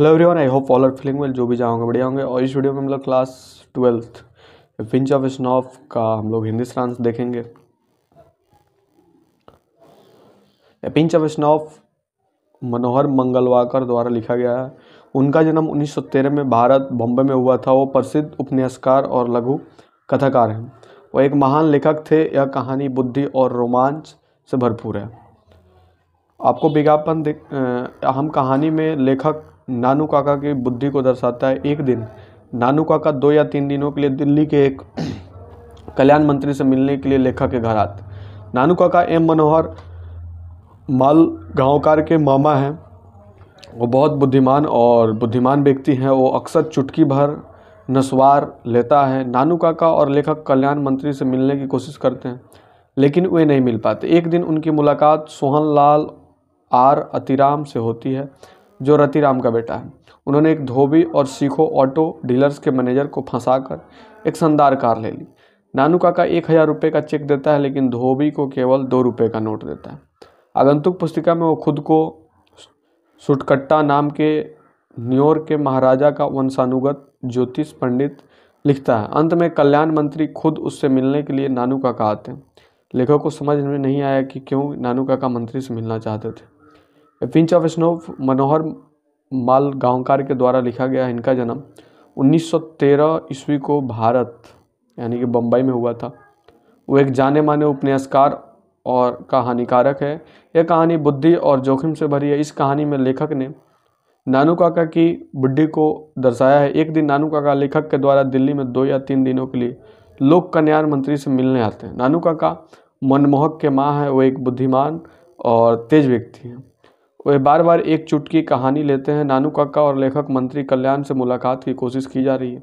hello everyone I hope all are feeling well जो भी जाओगे बढ़िया होंगे और इस वीडियो में हम लोग class twelfth pinch of snuff का हम लोग हिंदी स्लांस देखेंगे पिंच ऑफ स्नॉफ मनोहर मंगलवाकर द्वारा लिखा गया है उनका जन्म 1913 में भारत बॉम्बे में हुआ था वो प्रसिद्ध उपन्यासकार और लघु कथाकार हैं वो एक महान लेखक थे यह कहानी बुद्धि और रोमांच से भरपूर है आपको विज्ञापन हम कहानी में लेखक नानू काका की बुद्धि को दर्शाता है एक दिन नानू काका दो या तीन दिनों के लिए दिल्ली के एक कल्याण मंत्री से मिलने के लिए लेखक के घर आते नानू काका एम मनोहर माल गांवकार के मामा हैं वो बहुत बुद्धिमान और बुद्धिमान व्यक्ति हैं वो अक्सर चुटकी भर नस्वार लेता है नानू काका और लेखक कल्याण मंत्री से मिलने की कोशिश करते हैं लेकिन वे नहीं मिल पाते एक दिन उनकी मुलाकात सोहन लाल आर अतिराम से होती है जो रतिराम का बेटा है उन्होंने एक धोबी और सीखो ऑटो डीलर्स के मैनेजर को फंसाकर एक शानदार कार ले ली नानू काका एक हज़ार रुपये का चेक देता है लेकिन धोबी को केवल दो रुपये का नोट देता है आगंतुक पुस्तिका में वो खुद को सुटकट्टा नाम के न्योर के महाराजा का वंशानुगत ज्योतिष पंडित लिखता है अंत में कल्याण मंत्री खुद उससे मिलने के लिए नानू काका आते हैं लेखक को समझ में नहीं आया कि क्यों नानू काका मंत्री से मिलना चाहते थे pinch of snuff Manohar Malgonkar के द्वारा लिखा गया है इनका जन्म 1913 ईस्वी को भारत यानी कि बम्बई में हुआ था वो एक जाने माने उपन्यासकार और कहानीकारक है यह कहानी बुद्धि और जोखिम से भरी है इस कहानी में लेखक ने नानू काका की बुद्धि को दर्शाया है एक दिन नानू काका लेखक के द्वारा दिल्ली में दो या तीन दिनों के लिए लोक कल्याण मंत्री से मिलने आते हैं नानू काका मनमोहक के माँ हैं वो एक बुद्धिमान और तेज व्यक्ति हैं वह बार बार एक चुटकी कहानी लेते हैं नानू काका और लेखक मंत्री कल्याण से मुलाकात की कोशिश की जा रही है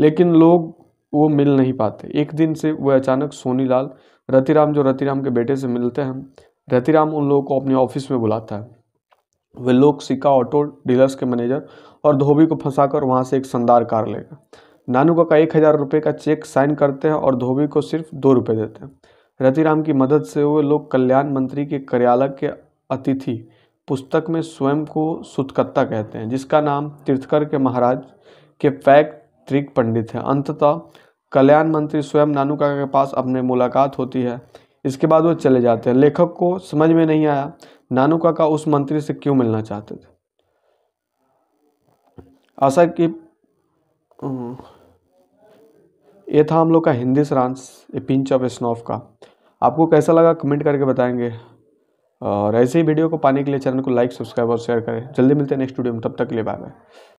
लेकिन लोग वो मिल नहीं पाते एक दिन से वह अचानक सोनी लाल रतिराम जो रतिराम के बेटे से मिलते हैं रतिराम उन लोगों को अपने ऑफिस में बुलाता है वे लोग सिक्का ऑटो डीलर्स के मैनेजर और धोबी को फंसा कर वहाँ से एक शानदार कार लेगा नानू काका एक हज़ार रुपये का चेक साइन करते हैं और धोबी को सिर्फ दो रुपये देते हैं रतिराम की मदद से वे लोग कल्याण मंत्री के कार्यालय के अतिथि पुस्तक में स्वयं को सुतकत्ता कहते हैं जिसका नाम तीर्थकर के महाराज के पैक त्रिक पंडित है अंततः कल्याण मंत्री स्वयं नानू काका के पास अपने मुलाकात होती है इसके बाद वो चले जाते हैं लेखक को समझ में नहीं आया नानू काका उस मंत्री से क्यों मिलना चाहते थे आशा कि ये था हम लोग का हिंदी सरांस ए पिंच ऑफ स्नोफ का आपको कैसा लगा कमेंट करके बताएंगे और ऐसे ही वीडियो को पाने के लिए चैनल को लाइक सब्सक्राइब और शेयर करें जल्दी मिलते हैं नेक्स्ट वीडियो में तब तक के लिए बाय बाय